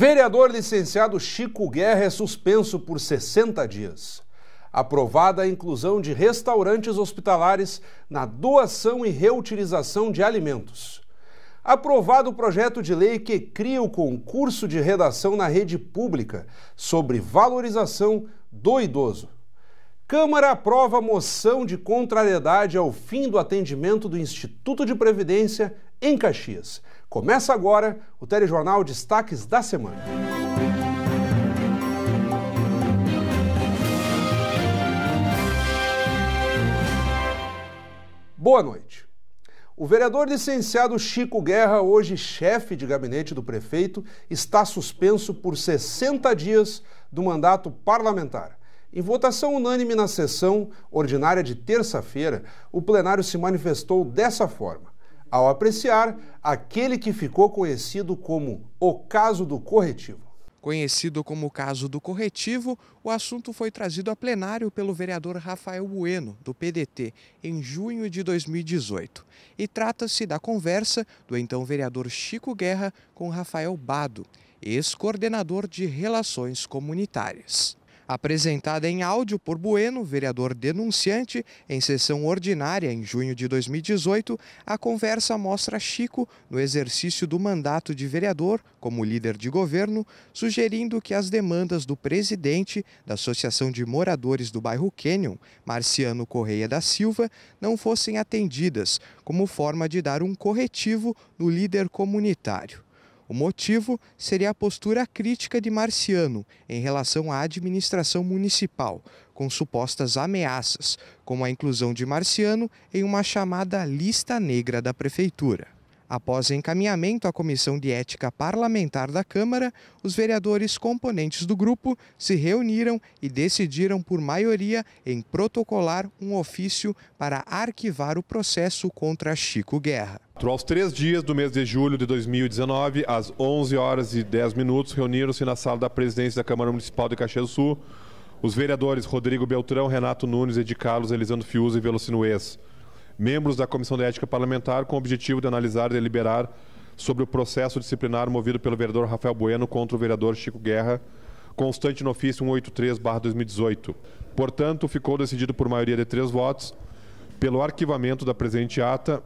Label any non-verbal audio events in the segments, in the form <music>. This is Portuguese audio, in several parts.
Vereador licenciado Chico Guerra é suspenso por 60 dias. Aprovada a inclusão de restaurantes hospitalares na doação e reutilização de alimentos. Aprovado o projeto de lei que cria o concurso de redação na rede pública sobre valorização do idoso. Câmara aprova moção de contrariedade ao fim do atendimento do Instituto de Previdência em Caxias. Começa agora o Telejornal Destaques da Semana. Boa noite. O vereador licenciado Chico Guerra, hoje chefe de gabinete do prefeito, está suspenso por 60 dias do mandato parlamentar. Em votação unânime na sessão ordinária de terça-feira, o plenário se manifestou dessa forma ao apreciar aquele que ficou conhecido como o caso do corretivo. Conhecido como o caso do corretivo, o assunto foi trazido a plenário pelo vereador Rafael Bueno, do PDT, em junho de 2018. E trata-se da conversa do então vereador Chico Guerra com Rafael Bado, ex-coordenador de Relações Comunitárias apresentada em áudio por Bueno, vereador denunciante, em sessão ordinária em junho de 2018, a conversa mostra Chico no exercício do mandato de vereador como líder de governo, sugerindo que as demandas do presidente da Associação de Moradores do Bairro Canyon, Marciano Correia da Silva, não fossem atendidas, como forma de dar um corretivo no líder comunitário. O motivo seria a postura crítica de Marciano em relação à administração municipal, com supostas ameaças, como a inclusão de Marciano em uma chamada lista negra da prefeitura. Após encaminhamento à Comissão de Ética Parlamentar da Câmara, os vereadores componentes do grupo se reuniram e decidiram, por maioria, em protocolar um ofício para arquivar o processo contra Chico Guerra. Aos três dias do mês de julho de 2019, às 11 horas e 10 minutos, reuniram-se na sala da presidência da Câmara Municipal de Caxias do Sul os vereadores Rodrigo Beltrão, Renato Nunes, Ed Carlos, Elisandro Fiuza e Velocino Ex membros da Comissão de Ética Parlamentar com o objetivo de analisar e deliberar sobre o processo disciplinar movido pelo vereador Rafael Bueno contra o vereador Chico Guerra, constante no ofício 183-2018. Portanto, ficou decidido por maioria de três votos pelo arquivamento da presente ata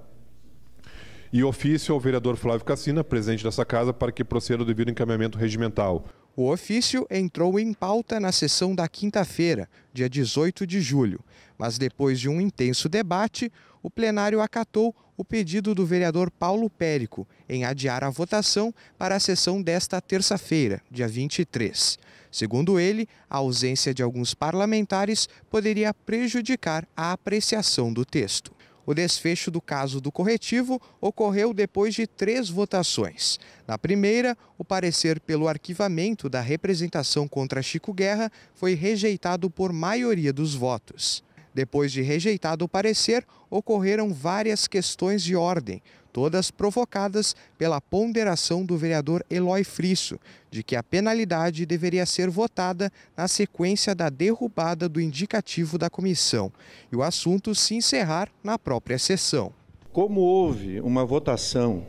e ofício ao vereador Flávio Cassina, presidente dessa casa, para que proceda o devido encaminhamento regimental. O ofício entrou em pauta na sessão da quinta-feira, dia 18 de julho, mas depois de um intenso debate, o plenário acatou o pedido do vereador Paulo Périco em adiar a votação para a sessão desta terça-feira, dia 23. Segundo ele, a ausência de alguns parlamentares poderia prejudicar a apreciação do texto. O desfecho do caso do corretivo ocorreu depois de três votações. Na primeira, o parecer pelo arquivamento da representação contra Chico Guerra foi rejeitado por maioria dos votos. Depois de rejeitado o parecer, ocorreram várias questões de ordem, todas provocadas pela ponderação do vereador Eloy Frisso, de que a penalidade deveria ser votada na sequência da derrubada do indicativo da comissão e o assunto se encerrar na própria sessão. Como houve uma votação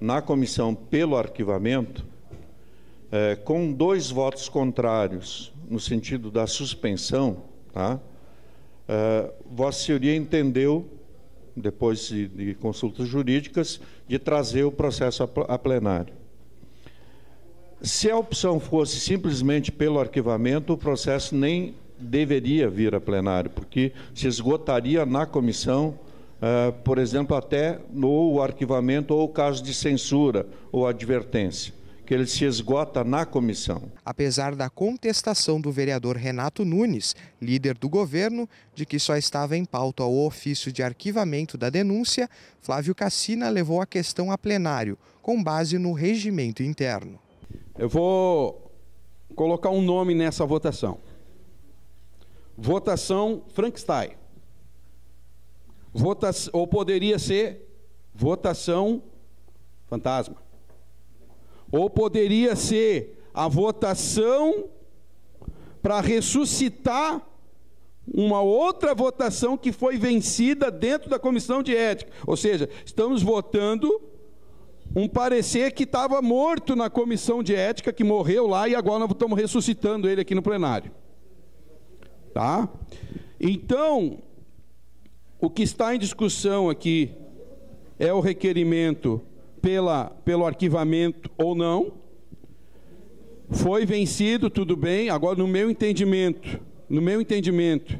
na comissão pelo arquivamento, é, com dois votos contrários no sentido da suspensão, tá? É, Vossa Senhoria entendeu depois de, de consultas jurídicas, de trazer o processo a, a plenário. Se a opção fosse simplesmente pelo arquivamento, o processo nem deveria vir a plenário, porque se esgotaria na comissão, uh, por exemplo, até no arquivamento ou caso de censura ou advertência que ele se esgota na comissão. Apesar da contestação do vereador Renato Nunes, líder do governo, de que só estava em pauta o ofício de arquivamento da denúncia, Flávio Cassina levou a questão a plenário, com base no regimento interno. Eu vou colocar um nome nessa votação. Votação Frankenstein. Votação, ou poderia ser votação fantasma. Ou poderia ser a votação para ressuscitar uma outra votação que foi vencida dentro da comissão de ética. Ou seja, estamos votando um parecer que estava morto na comissão de ética, que morreu lá e agora nós estamos ressuscitando ele aqui no plenário. Tá? Então, o que está em discussão aqui é o requerimento pela, pelo arquivamento ou não. Foi vencido, tudo bem. Agora, no meu entendimento, no meu entendimento,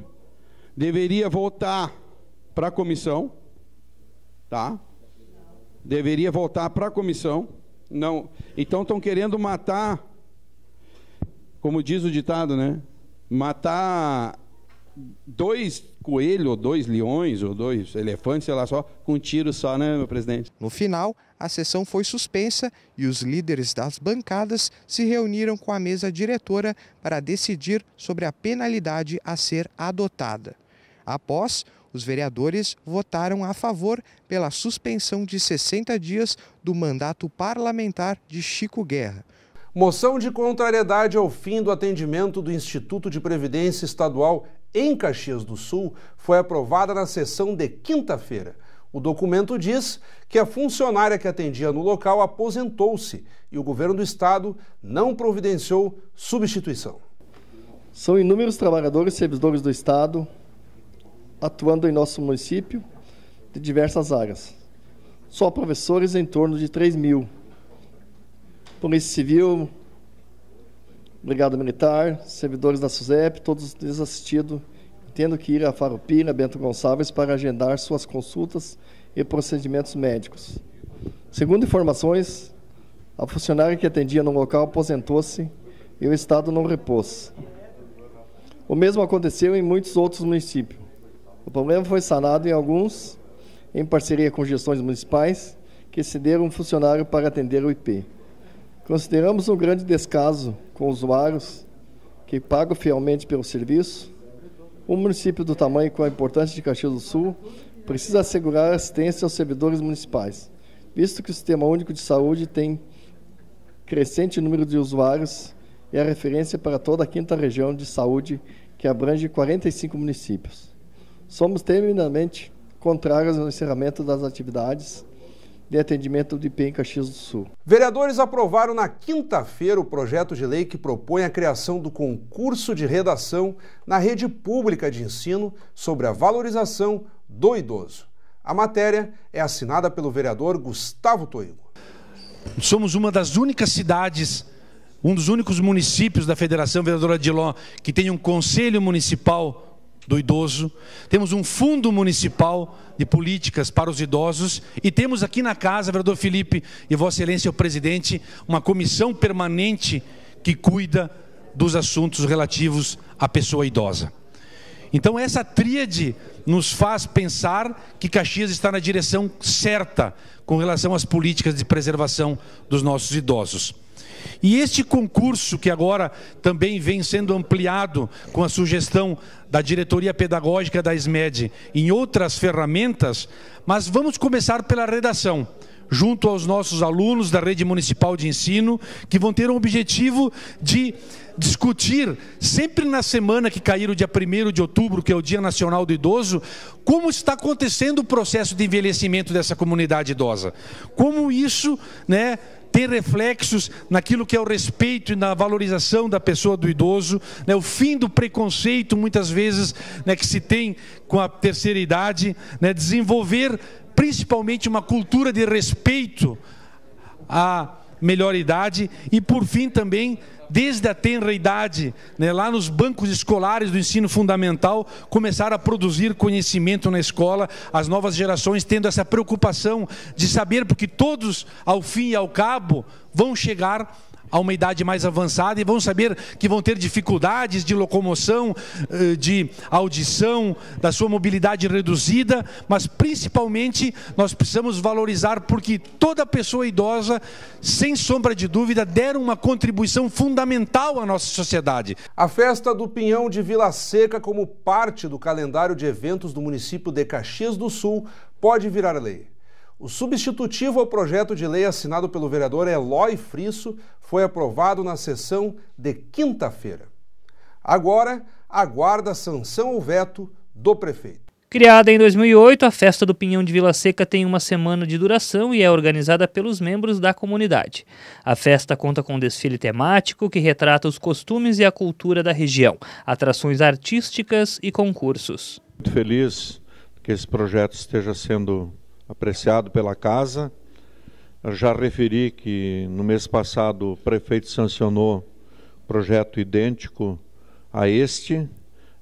deveria voltar para a comissão, tá? Deveria voltar para a comissão. Não. Então estão querendo matar, como diz o ditado, né? Matar dois coelho ou dois leões ou dois elefantes, sei lá só, com um tiro só, né, meu presidente? No final, a sessão foi suspensa e os líderes das bancadas se reuniram com a mesa diretora para decidir sobre a penalidade a ser adotada. Após, os vereadores votaram a favor pela suspensão de 60 dias do mandato parlamentar de Chico Guerra. Moção de contrariedade ao fim do atendimento do Instituto de Previdência Estadual em Caxias do Sul foi aprovada na sessão de quinta-feira. O documento diz que a funcionária que atendia no local aposentou-se e o governo do estado não providenciou substituição. São inúmeros trabalhadores e servidores do estado atuando em nosso município de diversas áreas. Só professores em torno de 3 mil. Polícia Civil, Brigada Militar, servidores da SUSEP, todos desassistidos, tendo que ir a Farupira, Bento Gonçalves, para agendar suas consultas e procedimentos médicos. Segundo informações, a funcionária que atendia no local aposentou-se e o Estado não repôs. O mesmo aconteceu em muitos outros municípios. O problema foi sanado em alguns, em parceria com gestões municipais, que cederam um funcionário para atender o IP. Consideramos um grande descaso com usuários que pagam fielmente pelo serviço. Um município do tamanho com a importância de Caxias do Sul precisa assegurar assistência aos servidores municipais, visto que o Sistema Único de Saúde tem crescente número de usuários e é referência para toda a quinta região de saúde, que abrange 45 municípios. Somos terminamente contrários ao encerramento das atividades de atendimento do IPEM Caxias do Sul. Vereadores aprovaram na quinta-feira o projeto de lei que propõe a criação do concurso de redação na rede pública de ensino sobre a valorização do idoso. A matéria é assinada pelo vereador Gustavo Toigo. Somos uma das únicas cidades, um dos únicos municípios da Federação Vereadora Diló que tem um conselho municipal do idoso, temos um fundo municipal de políticas para os idosos e temos aqui na casa, vereador Felipe e Vossa Excelência o presidente, uma comissão permanente que cuida dos assuntos relativos à pessoa idosa. Então essa tríade nos faz pensar que Caxias está na direção certa com relação às políticas de preservação dos nossos idosos. E este concurso, que agora também vem sendo ampliado com a sugestão da diretoria pedagógica da SMED em outras ferramentas, mas vamos começar pela redação junto aos nossos alunos da rede municipal de ensino, que vão ter o objetivo de discutir, sempre na semana que cair o dia 1 de outubro, que é o Dia Nacional do Idoso, como está acontecendo o processo de envelhecimento dessa comunidade idosa. Como isso né, tem reflexos naquilo que é o respeito e na valorização da pessoa do idoso, né? o fim do preconceito, muitas vezes, né, que se tem com a terceira idade, né? desenvolver principalmente uma cultura de respeito a melhor idade e, por fim, também desde a tenra idade, né, lá nos bancos escolares do ensino fundamental, começar a produzir conhecimento na escola, as novas gerações tendo essa preocupação de saber, porque todos, ao fim e ao cabo, vão chegar a uma idade mais avançada e vão saber que vão ter dificuldades de locomoção, eh, de audição, da sua mobilidade reduzida, mas principalmente nós precisamos valorizar porque toda pessoa idosa, sem sombra de dúvida, deram uma contribuição fundamental à nossa sociedade. A festa do Pinhão de Vila Seca, como parte do calendário de eventos do município de Caxias do Sul, pode virar lei. O substitutivo ao projeto de lei assinado pelo vereador Eloy Frisso foi aprovado na sessão de quinta-feira. Agora, aguarda sanção ou veto do prefeito. Criada em 2008, a Festa do Pinhão de Vila Seca tem uma semana de duração e é organizada pelos membros da comunidade. A festa conta com um desfile temático que retrata os costumes e a cultura da região, atrações artísticas e concursos. Muito feliz que esse projeto esteja sendo apreciado pela casa. Eu já referi que no mês passado o prefeito sancionou projeto idêntico a este,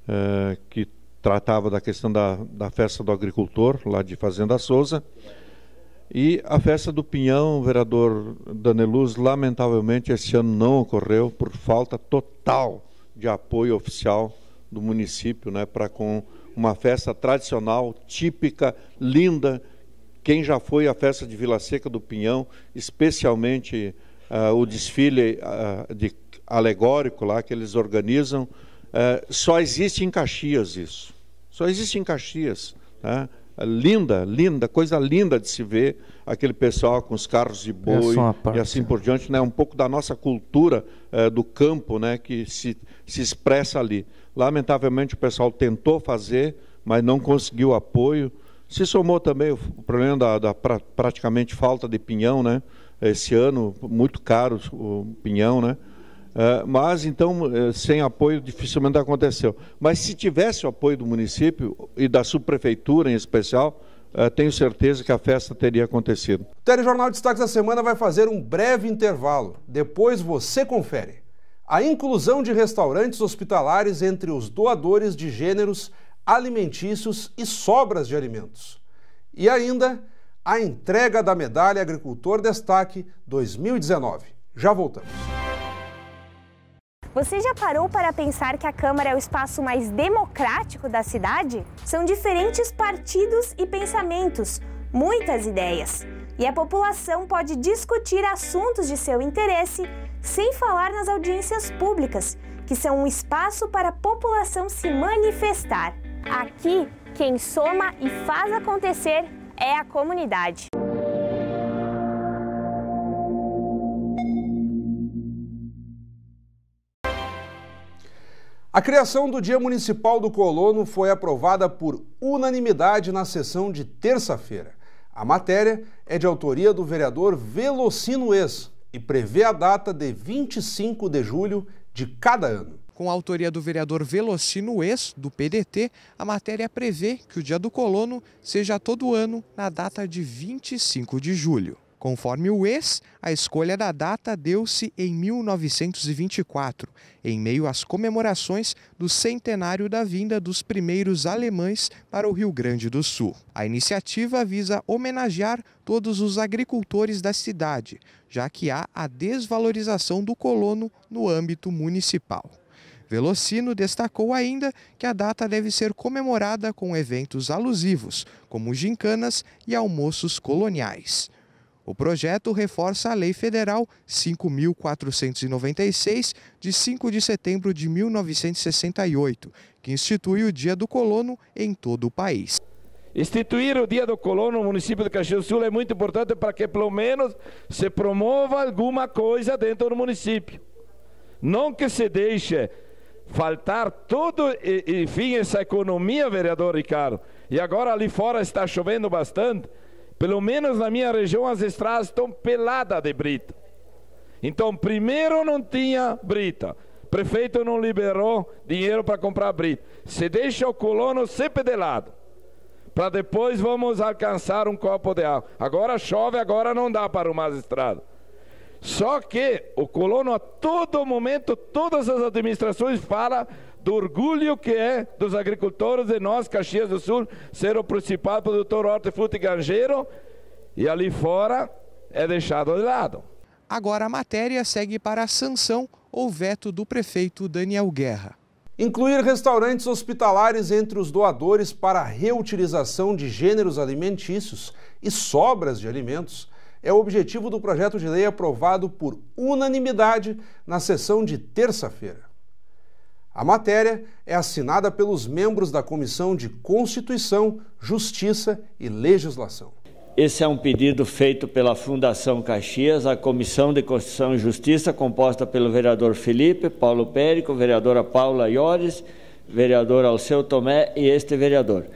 eh, que tratava da questão da, da festa do agricultor, lá de Fazenda Souza. E a festa do Pinhão, vereador Daneluz, lamentavelmente esse ano não ocorreu por falta total de apoio oficial do município né, para com uma festa tradicional, típica, linda, quem já foi à festa de Vila Seca do Pinhão, especialmente uh, o desfile uh, de alegórico lá que eles organizam, uh, só existe em Caxias isso. Só existe em Caxias. Tá? linda, linda, coisa linda de se ver aquele pessoal com os carros de é boi e assim é. por diante, né? Um pouco da nossa cultura eh, do campo, né? Que se, se expressa ali. Lamentavelmente o pessoal tentou fazer, mas não conseguiu apoio. Se somou também o problema da, da pra, praticamente falta de pinhão, né? Esse ano, muito caro o pinhão, né? É, mas então, é, sem apoio, dificilmente aconteceu. Mas se tivesse o apoio do município e da subprefeitura em especial, é, tenho certeza que a festa teria acontecido. O Telejornal Destaques da Semana vai fazer um breve intervalo. Depois você confere. A inclusão de restaurantes hospitalares entre os doadores de gêneros alimentícios e sobras de alimentos. E ainda a entrega da medalha Agricultor Destaque 2019. Já voltamos. Você já parou para pensar que a Câmara é o espaço mais democrático da cidade? São diferentes partidos e pensamentos, muitas ideias. E a população pode discutir assuntos de seu interesse sem falar nas audiências públicas, que são um espaço para a população se manifestar. Aqui, quem soma e faz acontecer é a comunidade. A criação do Dia Municipal do Colono foi aprovada por unanimidade na sessão de terça-feira. A matéria é de autoria do vereador Velocino Ex e prevê a data de 25 de julho de cada ano. Com a autoria do vereador Velocino Ex, do PDT, a matéria prevê que o Dia do Colono seja todo ano na data de 25 de julho. Conforme o ex, a escolha da data deu-se em 1924, em meio às comemorações do centenário da vinda dos primeiros alemães para o Rio Grande do Sul. A iniciativa visa homenagear todos os agricultores da cidade, já que há a desvalorização do colono no âmbito municipal. Velocino destacou ainda que a data deve ser comemorada com eventos alusivos, como gincanas e almoços coloniais. O projeto reforça a Lei Federal 5.496, de 5 de setembro de 1968, que institui o Dia do Colono em todo o país. Instituir o Dia do Colono no município de Caxias do Sul é muito importante para que, pelo menos, se promova alguma coisa dentro do município. Não que se deixe faltar tudo, e, enfim, essa economia, vereador Ricardo. E agora ali fora está chovendo bastante. Pelo menos na minha região as estradas estão peladas de brita. Então, primeiro não tinha brita. Prefeito não liberou dinheiro para comprar brita. Se deixa o colono sempre de lado. Para depois vamos alcançar um copo de água. Agora chove, agora não dá para arrumar as estradas. Só que o colono a todo momento, todas as administrações fala do orgulho que é dos agricultores de nós, Caxias do Sul, ser o principal produtor hortifruti granjeiro e ali fora é deixado de lado. Agora a matéria segue para a sanção ou veto do prefeito Daniel Guerra. Incluir restaurantes hospitalares entre os doadores para a reutilização de gêneros alimentícios e sobras de alimentos é o objetivo do projeto de lei aprovado por unanimidade na sessão de terça-feira. A matéria é assinada pelos membros da Comissão de Constituição, Justiça e Legislação. Esse é um pedido feito pela Fundação Caxias, a Comissão de Constituição e Justiça, composta pelo vereador Felipe, Paulo Périco, vereadora Paula Iores, vereador Alceu Tomé e este vereador.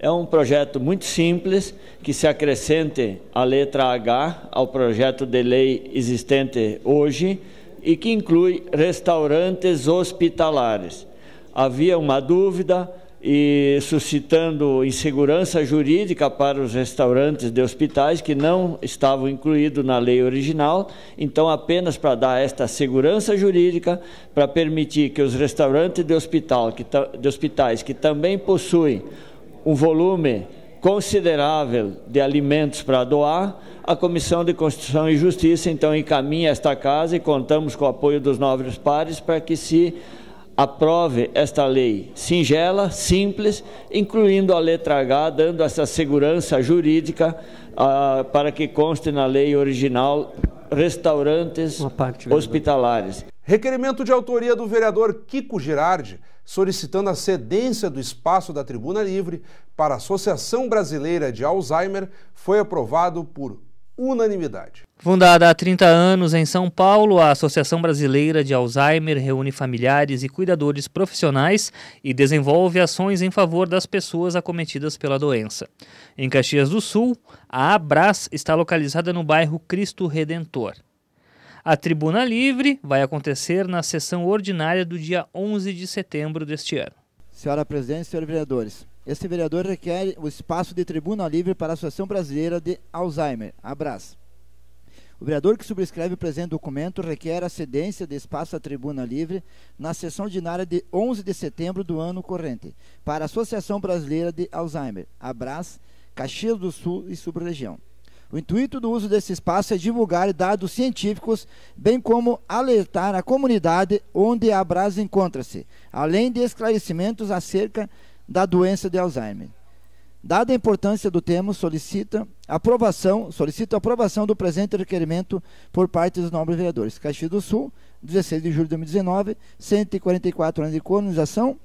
É um projeto muito simples que se acrescente a letra H ao projeto de lei existente hoje e que inclui restaurantes hospitalares. Havia uma dúvida e suscitando insegurança jurídica para os restaurantes de hospitais que não estavam incluídos na lei original. Então, apenas para dar esta segurança jurídica, para permitir que os restaurantes de, hospital, que, de hospitais que também possuem um volume considerável de alimentos para doar, a Comissão de Constituição e Justiça então encaminha esta casa e contamos com o apoio dos nobres pares para que se aprove esta lei singela, simples, incluindo a letra H, dando essa segurança jurídica ah, para que conste na lei original restaurantes hospitalares. Requerimento de autoria do vereador Kiko Girardi solicitando a cedência do espaço da tribuna livre para a Associação Brasileira de Alzheimer foi aprovado por unanimidade. Fundada há 30 anos em São Paulo, a Associação Brasileira de Alzheimer reúne familiares e cuidadores profissionais e desenvolve ações em favor das pessoas acometidas pela doença. Em Caxias do Sul, a Abras está localizada no bairro Cristo Redentor. A tribuna livre vai acontecer na sessão ordinária do dia 11 de setembro deste ano. Senhora presidente, senhores vereadores, este vereador requer o espaço de tribuna livre para a Associação Brasileira de Alzheimer, Abras. O vereador que subscreve o presente documento requer a cedência de espaço à tribuna livre na sessão ordinária de 11 de setembro do ano corrente para a Associação Brasileira de Alzheimer, Abras, Caxias do Sul e Subregião. O intuito do uso desse espaço é divulgar dados científicos, bem como alertar a comunidade onde a Brasa encontra-se, além de esclarecimentos acerca da doença de Alzheimer. Dada a importância do tema, solicita aprovação, solicita aprovação do presente requerimento por parte dos nobres vereadores. Caxias do Sul, 16 de julho de 2019, 144 anos de colonização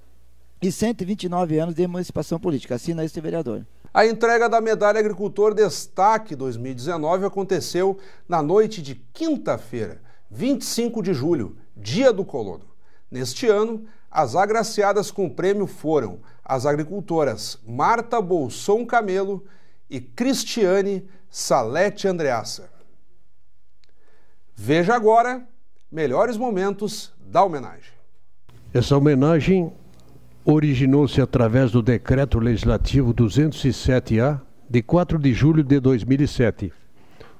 e 129 anos de emancipação política. Assina este vereador. A entrega da medalha Agricultor Destaque 2019 aconteceu na noite de quinta-feira, 25 de julho, dia do colono. Neste ano, as agraciadas com o prêmio foram as agricultoras Marta Bolson Camelo e Cristiane Salete Andreassa. Veja agora melhores momentos da homenagem. Essa homenagem originou-se através do Decreto Legislativo 207-A, de 4 de julho de 2007,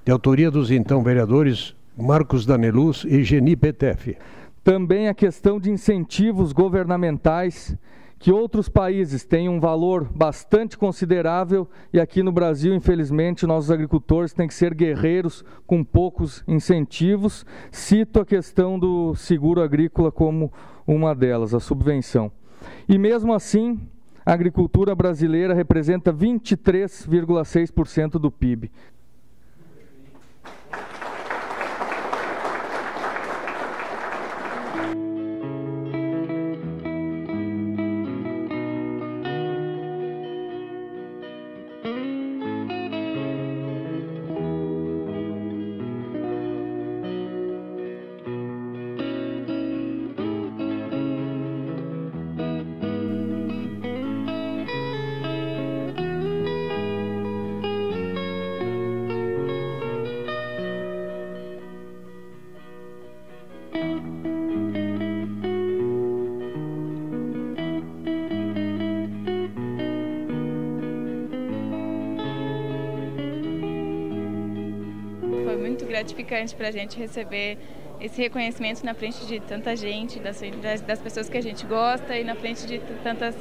de autoria dos então vereadores Marcos Daneluz e Geni Petef. Também a questão de incentivos governamentais que outros países têm um valor bastante considerável e aqui no Brasil, infelizmente, nossos agricultores têm que ser guerreiros com poucos incentivos. Cito a questão do seguro agrícola como uma delas, a subvenção. E mesmo assim, a agricultura brasileira representa 23,6% do PIB. gratificante para a gente receber esse reconhecimento na frente de tanta gente, das, das, pessoas que a gente gosta e na frente de tantas,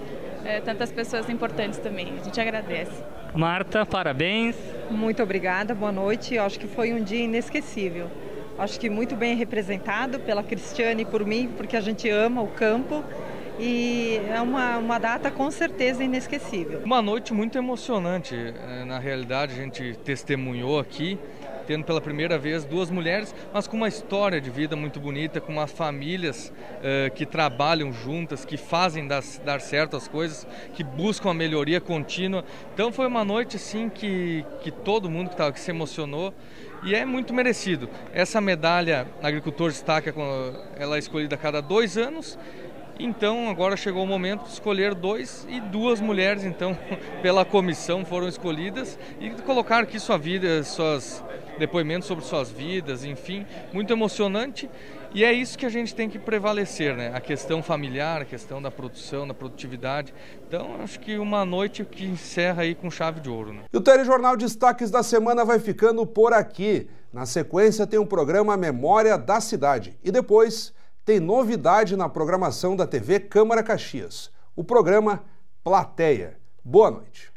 é, tantas pessoas importantes também. A gente agradece. Marta, parabéns. Muito obrigada, boa noite. Eu acho que foi um dia inesquecível. Acho que muito bem representado pela Cristiane e por mim, porque a gente ama o campo. E é uma, uma data com certeza inesquecível. Uma noite muito emocionante. Eh, na realidade, a gente testemunhou aqui tendo pela primeira vez duas mulheres, mas com uma história de vida muito bonita, com uma famílias uh, que trabalham juntas, que fazem das, dar certo as coisas, que buscam a melhoria contínua. Então foi uma noite assim que, que todo mundo que estava que se emocionou e é muito merecido. Essa medalha Agricultor Destaca, ela é escolhida a cada dois anos então agora chegou o momento de escolher dois e duas mulheres então <laughs> pela comissão foram escolhidas e colocaram aqui sua vida, seus depoimentos sobre suas vidas, enfim, muito emocionante e é isso que a gente tem que prevalecer, né? A questão familiar, a questão da produção, da produtividade. Então, acho que uma noite que encerra aí com chave de ouro. Né? E o Telejornal Destaques da Semana vai ficando por aqui. Na sequência tem o um programa Memória da Cidade. E depois tem novidade na programação da TV Câmara Caxias. O programa Plateia. Boa noite.